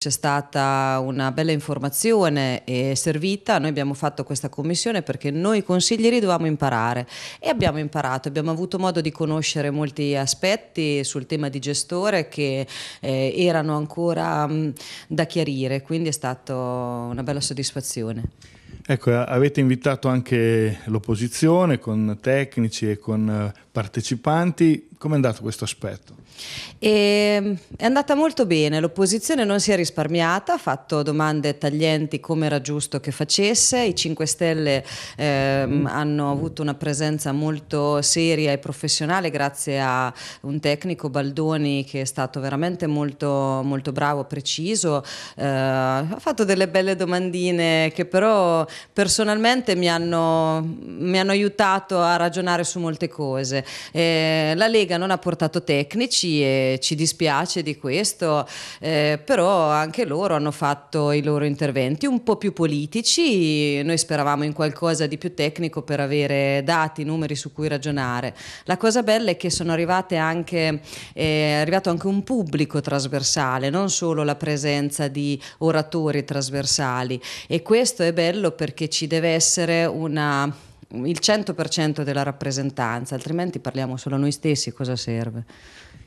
C'è stata una bella informazione e servita, noi abbiamo fatto questa commissione perché noi consiglieri dovevamo imparare e abbiamo imparato, abbiamo avuto modo di conoscere molti aspetti sul tema di gestore che eh, erano ancora mh, da chiarire, quindi è stata una bella soddisfazione. Ecco, avete invitato anche l'opposizione con tecnici e con eh, partecipanti, come è andato questo aspetto? E, ehm, è andata molto bene, l'opposizione non si è risparmiata, ha fatto domande taglienti come era giusto che facesse, i 5 Stelle eh, hanno avuto una presenza molto seria e professionale grazie a un tecnico Baldoni che è stato veramente molto, molto bravo, preciso, eh, ha fatto delle belle domandine che però personalmente mi hanno, mi hanno aiutato a ragionare su molte cose. Eh, la Lega non ha portato tecnici e ci dispiace di questo, eh, però anche loro hanno fatto i loro interventi un po' più politici, noi speravamo in qualcosa di più tecnico per avere dati, numeri su cui ragionare. La cosa bella è che sono arrivate anche, eh, è arrivato anche un pubblico trasversale, non solo la presenza di oratori trasversali e questo è bello quello perché ci deve essere una, il 100% della rappresentanza, altrimenti parliamo solo noi stessi, cosa serve?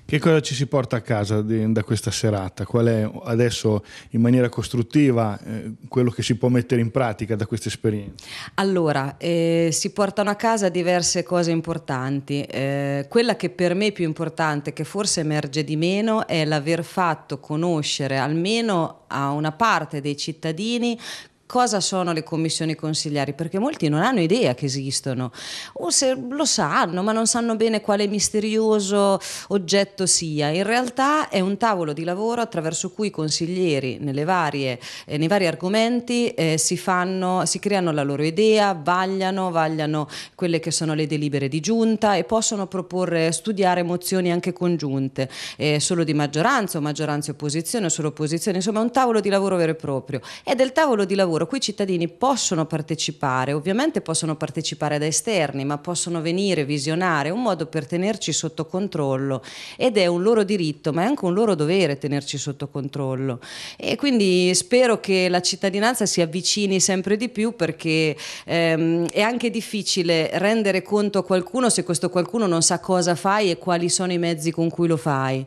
Che cosa ci si porta a casa di, da questa serata? Qual è adesso in maniera costruttiva eh, quello che si può mettere in pratica da questa esperienza? Allora, eh, si portano a casa diverse cose importanti. Eh, quella che per me è più importante, che forse emerge di meno, è l'aver fatto conoscere almeno a una parte dei cittadini cosa sono le commissioni consigliari, perché molti non hanno idea che esistono, o se lo sanno, ma non sanno bene quale misterioso oggetto sia. In realtà è un tavolo di lavoro attraverso cui i consiglieri varie, eh, nei vari argomenti eh, si, fanno, si creano la loro idea, vagliano, vagliano quelle che sono le delibere di giunta e possono proporre, studiare mozioni anche congiunte, eh, solo di maggioranza o maggioranza e opposizione, solo opposizione, insomma è un tavolo di lavoro vero e proprio. È del tavolo di lavoro lavoro, qui i cittadini possono partecipare, ovviamente possono partecipare da esterni, ma possono venire, visionare, un modo per tenerci sotto controllo ed è un loro diritto, ma è anche un loro dovere tenerci sotto controllo. E quindi spero che la cittadinanza si avvicini sempre di più perché ehm, è anche difficile rendere conto a qualcuno se questo qualcuno non sa cosa fai e quali sono i mezzi con cui lo fai.